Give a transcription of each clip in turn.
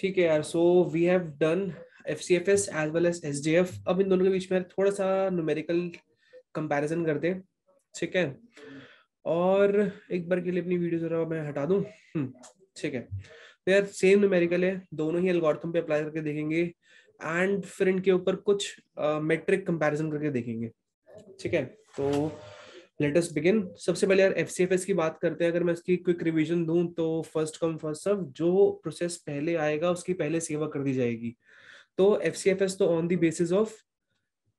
ठीक है यार so we have done F C F S as well as S D F अब इन दोनों के बीच में थोड़ा सा न्यूमेरिकल कंपेरिजन कर दे ठीक है और एक बार के लिए अपनी वीडियो जरा मैं हटा दूँ हम्म, ठीक है तो यार सेम न्यूमेरिकल है दोनों ही एल्गोरिथम पे अप्लाई करके देखेंगे एंड फिर इनके ऊपर कुछ मेट्रिक uh, कंपेरिजन करके देखेंगे ठीक है तो लेटेस्ट बिगिन सबसे पहले यार एफ की बात करते हैं अगर मैं इसकी क्विक रिविजन दूं तो फर्स्ट कम फर्स्ट सर्व जो प्रोसेस पहले आएगा उसकी पहले सेवा कर दी जाएगी तो एफ तो on the basis of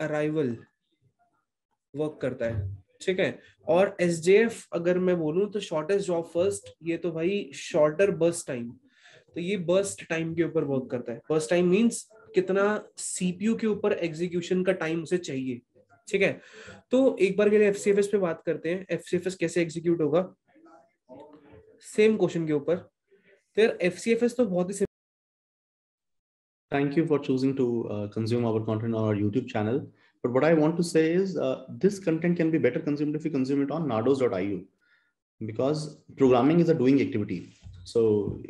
arrival work करता है ठीक है और एस अगर मैं बोलूँ तो शॉर्टेस्ट जॉब फर्स्ट ये तो भाई शॉर्टर बर्स्ट टाइम तो ये बर्स्ट टाइम के ऊपर वर्क करता है बर्स्ट टाइम मीन्स कितना सीपीयू के ऊपर एग्जीक्यूशन का टाइम उसे चाहिए ठीक है तो एक बार के लिए एफ पे बात करते हैं एफ कैसे एग्जीक्यूट होगा सेम क्वेश्चन के ऊपर तो यार एफ तो बहुत ही Thank you for choosing to uh, consume our content on our YouTube channel. But what I want to say is uh, this content can be better consumed if you consume it on nados.io because programming is a doing activity. So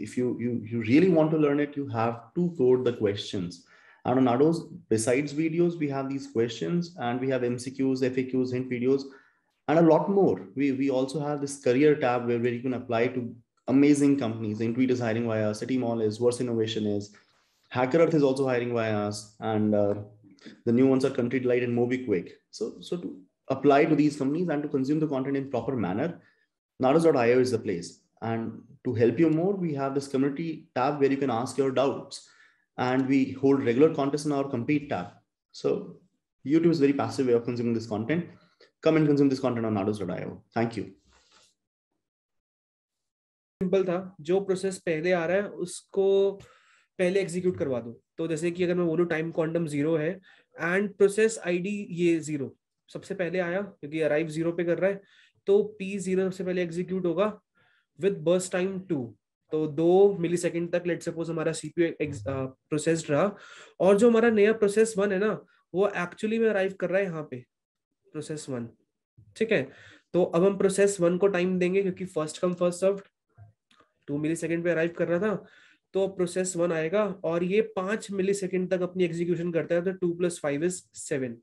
if you, you you really want to learn it, you have to code the questions. And on Ados, besides videos, we have these questions and we have MCQs, FAQs, hint videos, and a lot more. We, we also have this career tab where, where you can apply to amazing companies. Intuit is hiring via us, City Mall is, Worse Innovation is, Hacker Earth is also hiring via us, and uh, the new ones are Country Delight and MobiQuick. So, so to apply to these companies and to consume the content in proper manner, Nados.io is the place. And to help you more, we have this community tab where you can ask your doubts and we hold regular contests in our compete tab. So YouTube is very passive way of consuming this content. Come and consume this content on Nados.io. Thank you. Simple था जो process पहले आ रहा है उसको पहले execute करवा दो तो जैसे कि अगर मैं बोलूँ टाइम क्वांटम जीरो है एंड प्रोसेस आईडी ये जीरो सबसे पहले आया क्योंकि अराइव जीरो पे कर रहा है तो पी जीरो सबसे पहले एग्जीक्यूट होगा विद बर्स टाइम टू तो दो मिली सेकेंड तक लेट सपोज हमारा सीपीयू प्रोसेस uh, रहा और जो हमारा नया प्रोसेस वन है ना वो एक्चुअली में अराइव कर रहा है यहाँ पे प्रोसेस वन ठीक है तो अब हम प्रोसेस वन को टाइम देंगे क्योंकि first come first serve two millisecond पे अराइव कर रहा था तो प्रोसेस वन आएगा और ये पांच मिली सेकेंड तक अपनी एग्जीक्यूशन करता है तो two plus five is seven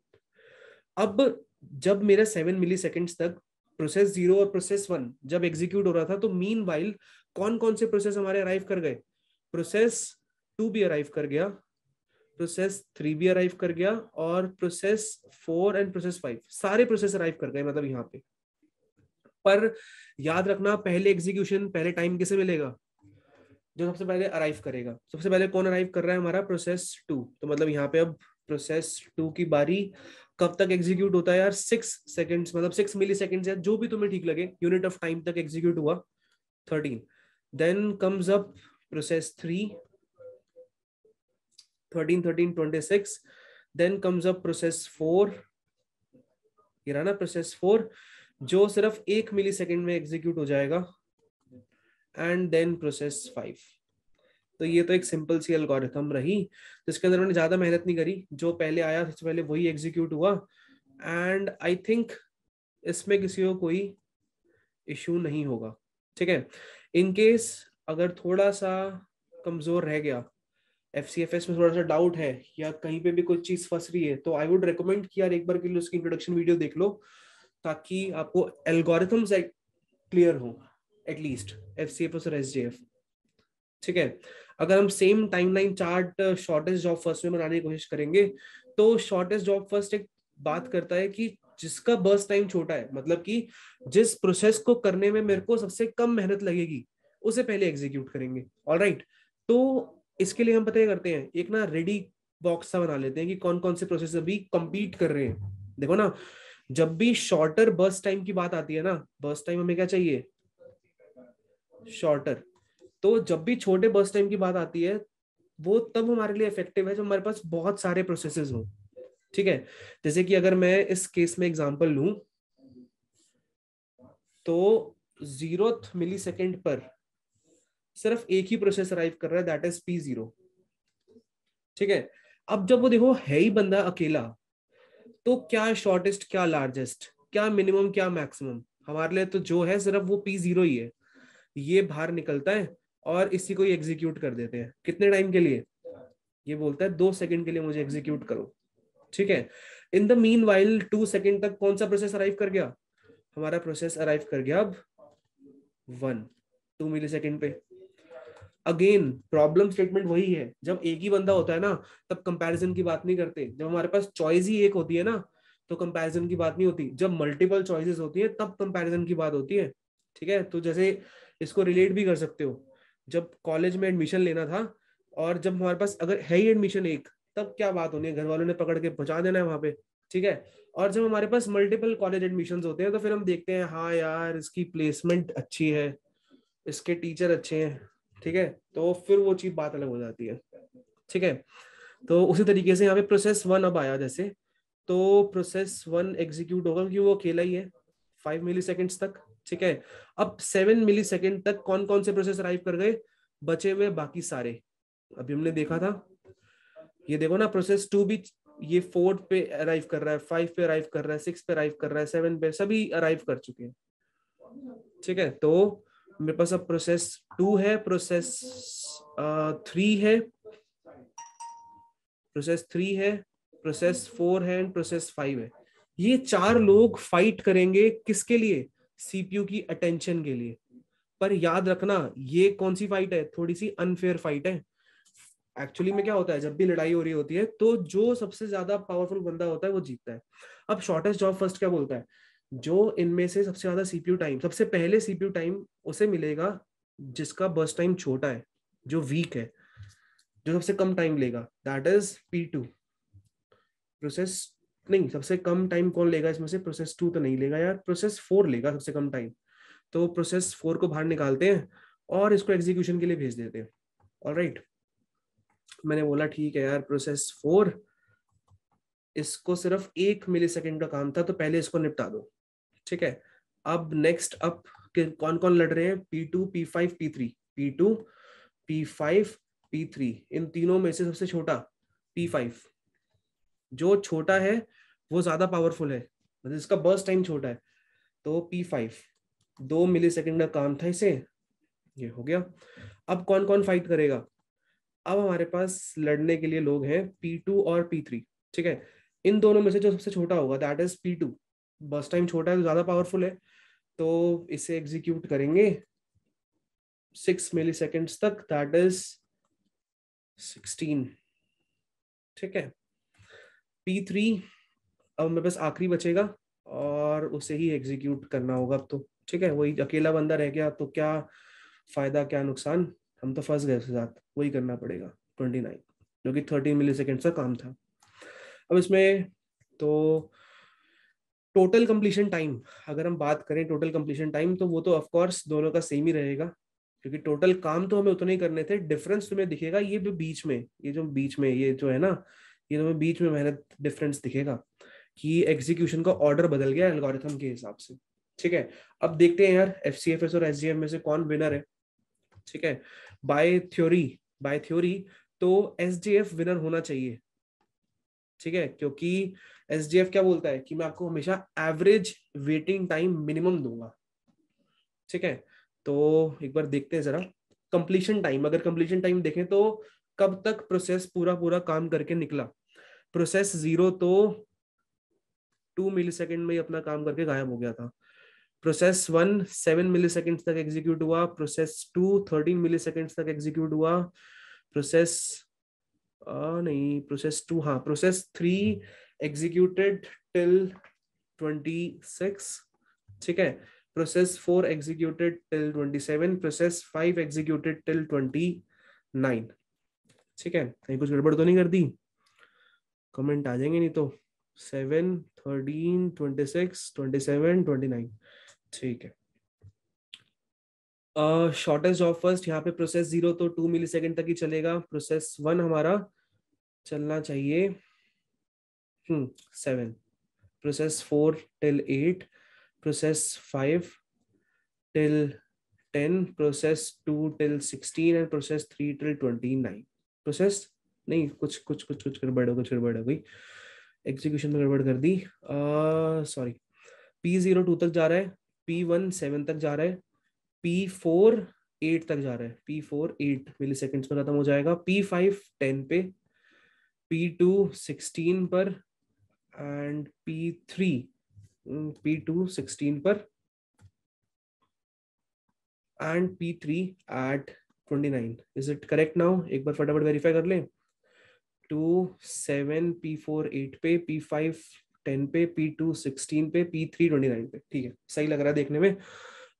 अब जब मेरा सेवन मिली सेकेंड तक प्रोसेस जीरो और प्रोसेस वन जब एग्जीक्यूट हो रहा था तो मीन वाइल कौन कौन से प्रोसेस हमारे अराइव कर गए प्रोसेस टू भी अराइव कर गया प्रोसेस थ्री भी अराइव कर गया और process four and process five सारे प्रोसेस अराइव कर गए मतलब यहाँ पे पर याद रखना पहले एग्जीक्यूशन पहले टाइम किसे मिलेगा जो सबसे पहले अराइव करेगा सबसे पहले कौन अराइव कर रहा है हमारा प्रोसेस टू तो मतलब यहाँ पे अब प्रोसेस टू की बारी कब तक एग्जीक्यूट होता है यार सिक्स सेकेंड्स मतलब सिक्स मिली सेकेंड्स या जो भी तुम्हें ठीक लगे यूनिट ऑफ टाइम तक एग्जीक्यूट हुआ thirteen then comes up process three thirteen thirteen twenty six then comes up process four ये रहा ना प्रोसेस फोर जो सिर्फ एक मिली सेकेंड में एग्जीक्यूट हो जाएगा एंड देन प्रोसेस फाइव तो ये तो एक सिंपल सी एल्गोरिथम रही जिसके अंदर उन्होंने ज़्यादा मेहनत नहीं करी जो पहले आया सबसे पहले वही एग्जीक्यूट हुआ एंड आई थिंक इसमें किसी को कोई इशू नहीं होगा ठीक है इन केस अगर थोड़ा सा कमज़ोर रह गया एफ सी एफ एस में थोड़ा सा डाउट है या कहीं पे भी कुछ चीज़ फंस रही है तो आई वुड रिकमेंड कि यार एक बार के लिए उसकी इंट्रोडक्शन वीडियो देख लो ताकि आपको से क्लियर हो at least F C F S और एस जी एफ ठीक है अगर हम same timeline chart shortest job first में बनाने की कोशिश करेंगे तो शॉर्टेस्ट जॉब फर्स्ट एक बात करता है कि जिसका बर्स टाइम छोटा है मतलब कि जिस प्रोसेस को करने में मेरे को सबसे कम मेहनत लगेगी उसे पहले एग्जीक्यूट करेंगे ऑल राइट right. तो इसके लिए हम पता ही करते हैं एक ना रेडी बॉक्स सा बना लेते हैं कि कौन कौन से प्रोसेस अभी कंपीट कर रहे हैं देखो ना जब भी शॉर्टर बर्स टाइम की बात आती है ना बर्स टाइम हमें क्या चाहिए शॉर्टर तो जब भी छोटे बस टाइम की बात आती है वो तब हमारे लिए इफेक्टिव है जब हमारे पास बहुत सारे प्रोसेस हों ठीक है जैसे कि अगर मैं इस केस में एग्जाम्पल लू तो जीरो मिली सेकेंड पर सिर्फ एक ही प्रोसेस अराइव कर रहा है दैट इज पी जीरो ठीक है अब जब वो देखो है ही बंदा अकेला तो क्या शॉर्टेस्ट क्या लार्जेस्ट क्या मिनिमम क्या मैक्सिमम हमारे लिए तो जो है सिर्फ वो पी जीरो ही है ये बाहर निकलता है और इसी को ये एग्जीक्यूट कर देते हैं कितने टाइम के लिए ये बोलता है दो सेकंड के लिए मुझे एग्जीक्यूट करो ठीक है in the meanwhile two second तक कौन सा प्रोसेस अराइव कर गया हमारा प्रोसेस अराइव कर गया अब वन टू मिली सेकेंड पे अगेन प्रॉब्लम स्टेटमेंट वही है जब एक ही बंदा होता है ना तब कंपैरिजन की बात नहीं करते जब हमारे पास चॉइस ही एक होती है ना तो कंपैरिजन की बात नहीं होती जब मल्टीपल चॉइसेस होती है तब कंपैरिजन की बात होती है ठीक है तो जैसे इसको रिलेट भी कर सकते हो जब कॉलेज में एडमिशन लेना था और जब हमारे पास अगर है ही एडमिशन एक तब क्या बात होनी है घर वालों ने पकड़ के पहुंचा देना है वहां पे ठीक है और जब हमारे पास मल्टीपल कॉलेज एडमिशन होते हैं तो फिर हम देखते हैं हाँ यार इसकी प्लेसमेंट अच्छी है इसके टीचर अच्छे हैं ठीक है तो फिर वो चीज बात अलग हो जाती है ठीक है तो उसी तरीके से यहाँ पे प्रोसेस वन अब आया जैसे तो प्रोसेस वन एग्जीक्यूट होगा क्योंकि वो अकेला ही है फाइव मिली तक ठीक है अब सेवन मिली सेकेंड तक कौन कौन से प्रोसेस अराइव कर गए बचे हुए बाकी सारे अभी हमने देखा था ये देखो ना प्रोसेस टू भी ये फोर पे अराइव कर रहा है फाइव पे अराइव कर रहा है सिक्स पे अराइव कर रहा है सेवन पे सभी अराइव कर चुके हैं ठीक है तो मेरे पास अब प्रोसेस टू है प्रोसेस थ्री है प्रोसेस थ्री है प्रोसेस फोर है एंड प्रोसेस फाइव है ये चार लोग फाइट करेंगे किसके लिए सीपीयू की अटेंशन के लिए पर याद रखना ये कौन सी फाइट है थोड़ी सी अनफेयर फाइट है एक्चुअली में क्या होता है जब भी लड़ाई हो रही होती है तो जो सबसे ज्यादा पावरफुल बंदा होता है वो जीतता है अब शॉर्टेस्ट जॉब फर्स्ट क्या बोलता है जो इनमें से सबसे ज्यादा सीपीयू टाइम सबसे पहले सीपीयू टाइम उसे मिलेगा जिसका बस टाइम छोटा है जो वीक है जो सबसे कम टाइम लेगा that is P two process नहीं सबसे कम टाइम कौन लेगा इसमें से प्रोसेस टू तो नहीं लेगा यार प्रोसेस फोर लेगा सबसे कम टाइम तो प्रोसेस फोर को बाहर निकालते हैं और इसको एग्जीक्यूशन के लिए भेज देते हैं ऑल राइट मैंने बोला ठीक है यार प्रोसेस फोर इसको सिर्फ एक मिली सेकेंड का काम था तो पहले इसको निपटा दो ठीक है अब नेक्स्ट अप के कौन कौन लड़ रहे हैं P two P five P three P two P five P three इन तीनों में से सबसे छोटा पी फाइव जो छोटा है वो ज्यादा पावरफुल है मतलब इसका बर्स टाइम छोटा है तो पी फाइव दो मिली सेकेंड का काम था इसे ये हो गया अब कौन कौन फाइट करेगा अब हमारे पास लड़ने के लिए लोग हैं पी टू और पी थ्री ठीक है इन दोनों में से जो सबसे छोटा होगा that is P two burst time छोटा है तो ज्यादा पावरफुल है तो इसे एग्जीक्यूट करेंगे सिक्स मिली सेकेंड तक दैट इज सिक्सटीन ठीक है पी थ्री अब मेरे पास आखिरी बचेगा और उसे ही एग्जीक्यूट करना होगा अब तो ठीक है वही अकेला बंदा रह गया तो क्या फायदा क्या नुकसान हम तो फंस गए उसके साथ वही करना पड़ेगा ट्वेंटी नाइन जो कि थर्टीन मिली सेकेंड का काम था अब इसमें तो टोटल कंप्लीशन टाइम अगर हम बात करें टोटल कंप्लीशन टाइम तो वो तो ऑफकोर्स दोनों का सेम ही रहेगा क्योंकि टोटल काम तो हमें उतने ही करने थे डिफरेंस तुम्हें दिखेगा ये जो बीच में ये जो बीच में ये जो है ना ये तुम्हें बीच में मेहनत डिफरेंस दिखेगा कि एग्जीक्यूशन का ऑर्डर बदल गया एल्गोरिथम के हिसाब से ठीक है अब देखते हैं यार एफ और एस में से कौन विनर है ठीक है बाय थ्योरी बाय थ्योरी तो एस विनर होना चाहिए ठीक है क्योंकि एस क्या बोलता है कि मैं आपको हमेशा एवरेज वेटिंग टाइम मिनिमम दूंगा ठीक है तो एक बार देखते हैं जरा कंप्लीशन टाइम अगर कंप्लीशन टाइम देखें तो कब तक प्रोसेस पूरा पूरा काम करके निकला प्रोसेस जीरो तो टू मिली सेकेंड में ही अपना काम करके गायब हो गया था process one seven millisecond तक एग्जीक्यूट हुआ process two thirteen millisecond तक एग्जीक्यूट हुआ प्रोसेस नहीं प्रोसेस टू हाँ process three executed till twenty six ठीक है process four executed till twenty seven process five executed till twenty nine ठीक है कहीं कुछ गड़बड़ तो नहीं कर दी कमेंट आ जाएंगे नहीं तो seven thirteen twenty six twenty seven twenty nine ठीक है शॉर्टेज ऑफ फर्स्ट यहाँ पे प्रोसेस जीरो तो टू मिली सेकेंड तक ही चलेगा प्रोसेस वन हमारा चलना चाहिए hmm seven process four till eight process five till ten process two till sixteen and process three till twenty nine process नहीं कुछ कुछ कुछ कुछ गड़बड़ हो कुछ गड़बड़ हो गई एग्जीक्यूशन में गड़बड़ कर दी सॉरी पी जीरो टू तक जा रहा है पी वन सेवन तक जा रहा है पी फोर एट तक जा रहा है P four eight milliseconds में खत्म हो जाएगा पी फाइव टेन पे पी टू सिक्सटीन पर and P three P two sixteen पर and P three eight twenty nine is it correct now एक बार फटाफट वेरीफाई कर लें two seven P four eight पे पी फाइव टेन पे पी टू सिक्सटीन पे पी थ्री ट्वेंटी नाइन पे ठीक है सही लग रहा है देखने में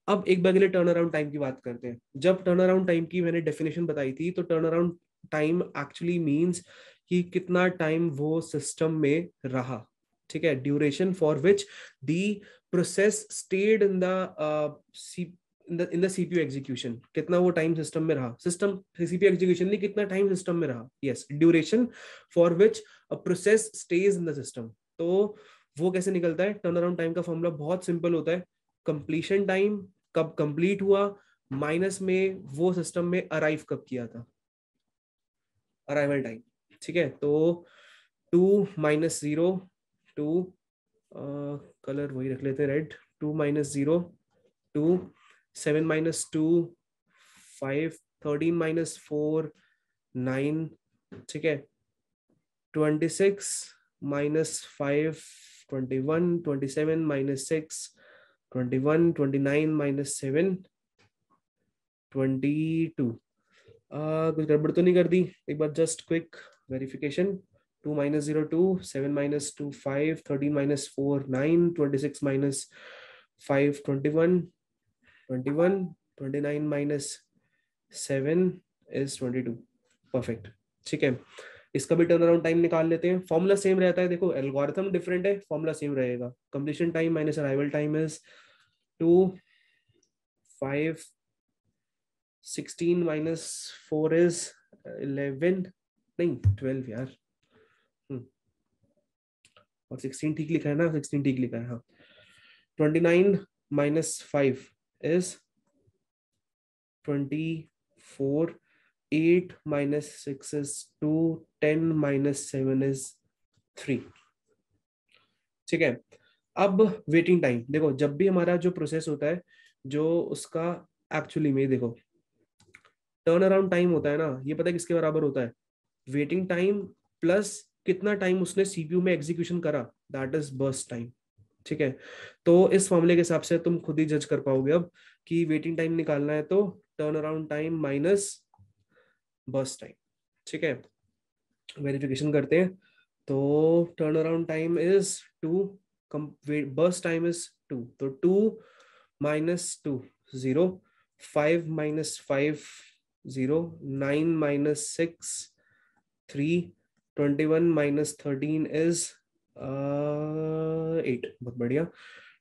अब एक बार के लिए टर्न अराउंड टाइम की बात करते हैं जब टर्न अराउंड टाइम की मैंने डेफिनेशन बताई थी तो turn around time actually means कि कितना टाइम वो सिस्टम में रहा ठीक है duration for which the process stayed in the in the CPU execution कितना वो टाइम सिस्टम में रहा सिस्टम सीपीयू एग्जीक्यूशन नहीं कितना टाइम सिस्टम में रहा yes duration for which a process stays in the system तो वो कैसे निकलता है टर्न अराउंड टाइम का फॉर्मूला बहुत सिंपल होता है कंप्लीशन टाइम कब कंप्लीट हुआ माइनस में वो सिस्टम में अराइव कब किया था अराइवल टाइम ठीक है तो two minus zero two colour वही रख लेते हैं red two minus zero two seven minus two five thirteen minus four nine ठीक है twenty six minus five twenty one twenty seven minus six twenty one twenty nine minus seven twenty two कुछ गड़बड़ तो नहीं कर दी एक बार just quick verification two minus zero two seven minus two five thirteen minus four nine twenty six minus five twenty one 21 29 minus 7 is 22 perfect ठीक है इसका भी टर्न अराउंड टाइम निकाल लेते हैं फॉर्मूला सेम रहता है देखो एल्गोरिथम डिफरेंट है फॉर्मूला सेम रहेगा completion time minus arrival time is two five sixteen minus four is eleven नहीं ट्वेल्व यार हम्म। और सिक्सटीन ठीक लिखा है ना सिक्सटीन ठीक लिखा है हाँ twenty nine minus five is 24 8 minus 6 is 2 10 minus 7 is 3 ठीक है अब वेटिंग टाइम देखो जब भी हमारा जो प्रोसेस होता है जो उसका एक्चुअली में देखो टर्न अराउंड टाइम होता है ना ये पता है किसके बराबर होता है वेटिंग टाइम प्लस कितना टाइम उसने सीपीयू में एग्जीक्यूशन करा दैट इज बर्स्ट टाइम ठीक है तो इस फॉर्मूले के हिसाब से तुम खुद ही जज कर पाओगे अब कि वेटिंग टाइम निकालना है तो turn around time minus burst time ठीक है वेरिफिकेशन करते हैं तो turn around time is two कम बस टाइम इज टू तो two minus two zero five minus five zero nine minus six three twenty one minus thirteen is eight uh, बहुत बढ़िया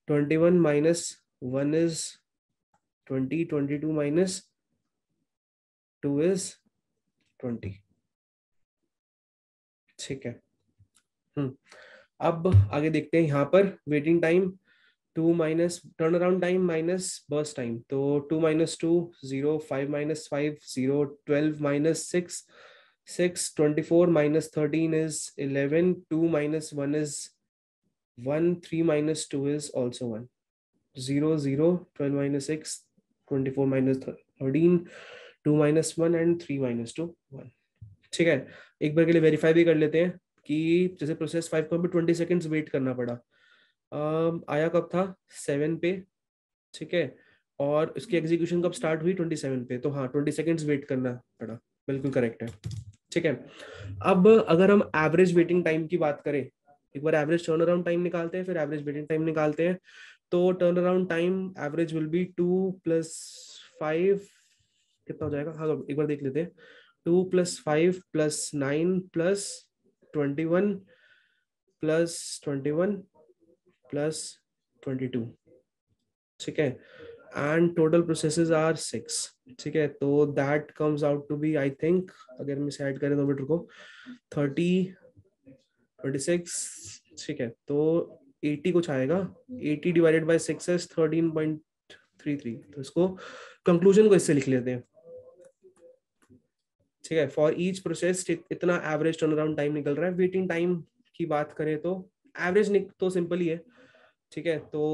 twenty one minus one is twenty twenty two minus two is twenty ठीक है hmm अब आगे देखते हैं यहाँ पर waiting time two minus turn around time minus burst time तो two minus two zero five minus five zero twelve minus six four 24 minus 13 is 11 2 minus 1 is 1 3 minus 2 is also 1 0 0 12 minus 6 24 minus 13 2 minus 1 and 3 minus two one ठीक है एक बार के लिए verify भी कर लेते हैं कि जैसे प्रोसेस फाइव को हमें ट्वेंटी सेकेंड्स वेट करना पड़ा uh, आया कब था सेवन पे ठीक है और इसकी एग्जीक्यूशन कब स्टार्ट हुई ट्वेंटी सेवन पे तो हाँ ट्वेंटी सेकेंड्स वेट करना पड़ा बिल्कुल करेक्ट है ठीक है अब अगर हम एवरेज वेटिंग टाइम की बात करें एक बार एवरेज टर्न अराउंड टाइम निकालते हैं फिर एवरेज वेटिंग टाइम निकालते हैं तो turn around time average will be two plus five कितना हो जाएगा हाँ एक बार देख लेते हैं two plus five plus nine plus twenty one plus twenty one plus twenty two ठीक है and total processes are six ठीक है तो that comes out to be I think अगर हम इसे ऐड करें तो बेट को थर्टी थर्टी सिक्स ठीक है तो एटी कुछ आएगा eighty divided by six thirteen point three three तो इसको कंक्लूजन को इससे लिख लेते हैं ठीक है फॉर ईच प्रोसेस इतना एवरेज टर्न अराउंड टाइम निकल रहा है वेटिंग टाइम की बात करें तो एवरेज तो सिंपल ही है ठीक है तो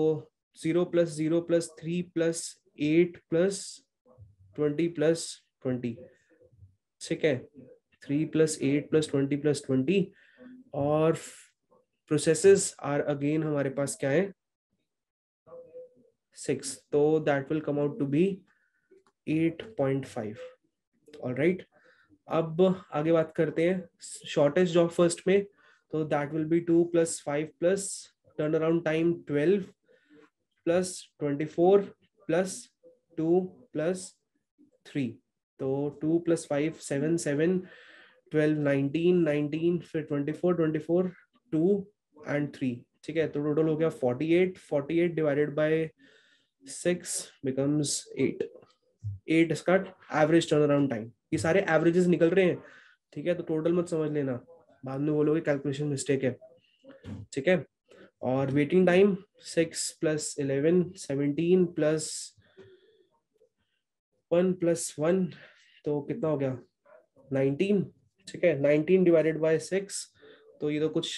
zero plus zero plus three plus eight plus twenty plus twenty ठीक है three plus eight plus twenty plus twenty और प्रोसेसेस आर अगेन हमारे पास क्या है सिक्स तो that will come out to be eight point five all right अब आगे बात करते हैं शॉर्टेस्ट जॉब फर्स्ट में तो that will be two plus five plus turn around time twelve plus twenty four plus two plus three तो two plus five seven seven twelve nineteen nineteen फिर twenty four twenty four two and three ठीक है तो total हो गया forty eight forty eight divided by six becomes eight eight इसका average turn around time ये सारे एवरेजेस निकल रहे हैं ठीक है तो टोटल मत समझ लेना बाद में बोलोगे कैलकुलेशन मिस्टेक है ठीक है और waiting time six plus eleven seventeen plus one plus one तो कितना हो गया नाइनटीन ठीक है नाइनटीन डिवाइडेड बाय सिक्स तो ये तो कुछ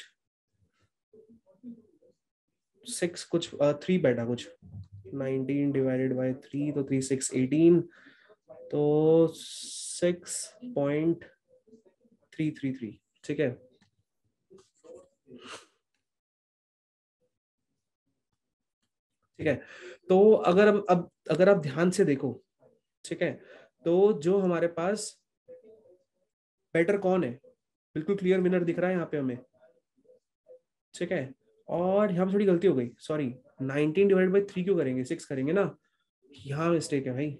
सिक्स कुछ थ्री बैठा कुछ नाइनटीन डिवाइडेड बाय थ्री तो थ्री सिक्स एटीन तो six point three three three ठीक है ठीक है तो अगर अब अब अगर आप ध्यान से देखो ठीक है तो जो हमारे पास बेटर कौन है बिल्कुल क्लियर मिनर दिख रहा है यहाँ पे हमें ठीक है और यहाँ पे थोड़ी गलती हो गई सॉरी 19 डिवाइडेड बाई थ्री क्यों करेंगे सिक्स करेंगे ना यहाँ मिस्टेक है भाई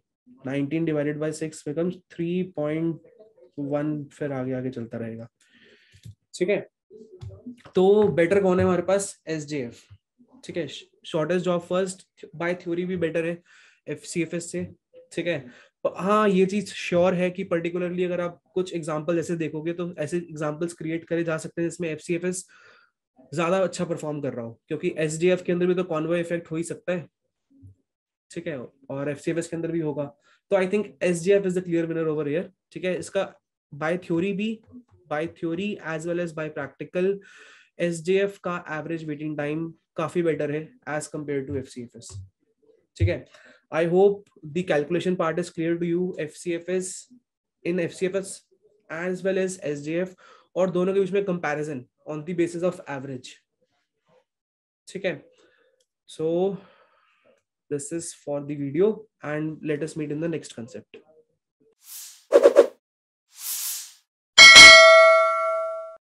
19 divided by six become three point one फिर आगे आगे चलता रहेगा ठीक है तो बेटर कौन है हमारे पास एस एफ ठीक है shortest job first by theory भी बेटर है एफ सी एफ एस से ठीक है तो हाँ ये चीज श्योर है कि पर्टिकुलरली अगर आप कुछ एग्जाम्पल ऐसे देखोगे तो ऐसे एग्जाम्पल्स क्रिएट करे जा सकते हैं जिसमें एफ सी एफ एस ज्यादा अच्छा परफॉर्म कर रहा हो क्योंकि एस डी एफ के अंदर भी तो कॉन्वे इफेक्ट हो ही सकता है ठीक है और एफ सी एफ एस के अंदर भी होगा तो I think S D F is the clear winner over here ठीक है इसका बाय थ्योरी भी by theory as well as by practical S D F का एवरेज वेटिंग टाइम काफ़ी बेटर है as compared to F C F S ठीक है I hope the calculation part is clear to you F C F S in F C F S as well as S D F और दोनों के बीच में comparison on the basis of average ठीक है so this is for the video and latest meet in the next concept